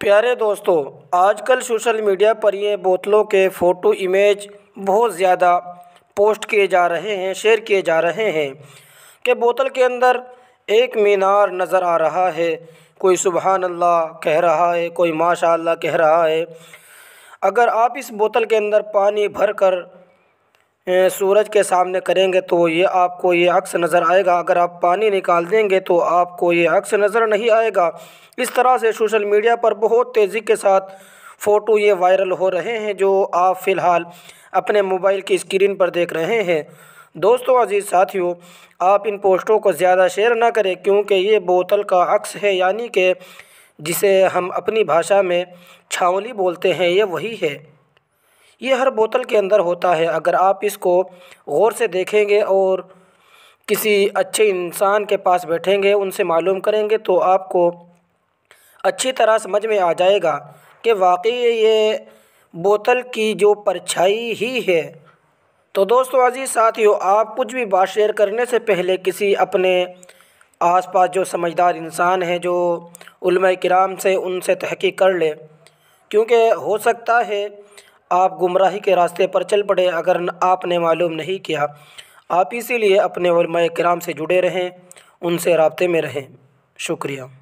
प्यारे दोस्तों आजकल सोशल मीडिया पर ये बोतलों के फ़ोटो इमेज बहुत ज़्यादा पोस्ट किए जा रहे हैं शेयर किए जा रहे हैं कि बोतल के अंदर एक मीनार नज़र आ रहा है कोई सुबहान अल्लाह कह रहा है कोई माशा अल्लाह कह रहा है अगर आप इस बोतल के अंदर पानी भर कर सूरज के सामने करेंगे तो ये आपको ये अक्स नज़र आएगा अगर आप पानी निकाल देंगे तो आपको ये अक्स नज़र नहीं आएगा इस तरह से सोशल मीडिया पर बहुत तेज़ी के साथ फ़ोटो ये वायरल हो रहे हैं जो आप फ़िलहाल अपने मोबाइल की स्क्रीन पर देख रहे हैं दोस्तों अजीज़ साथियों आप इन पोस्टों को ज़्यादा शेयर ना करें क्योंकि ये बोतल का अक्स है यानी कि जिसे हम अपनी भाषा में छावली बोलते हैं ये वही है ये हर बोतल के अंदर होता है अगर आप इसको गौर से देखेंगे और किसी अच्छे इंसान के पास बैठेंगे उनसे मालूम करेंगे तो आपको अच्छी तरह समझ में आ जाएगा कि वाकई ये बोतल की जो परछाई ही है तो दोस्तों अजीज़ साथियों आप कुछ भी बात शेयर करने से पहले किसी अपने आसपास जो समझदार इंसान हैं जो कराम से उनसे तहकीक कर ले क्योंकि हो सकता है आप गुमराही के रास्ते पर चल पड़े अगर आपने मालूम नहीं किया आप इसीलिए अपने वलमा कराम से जुड़े रहें उनसे रबते में रहें शुक्रिया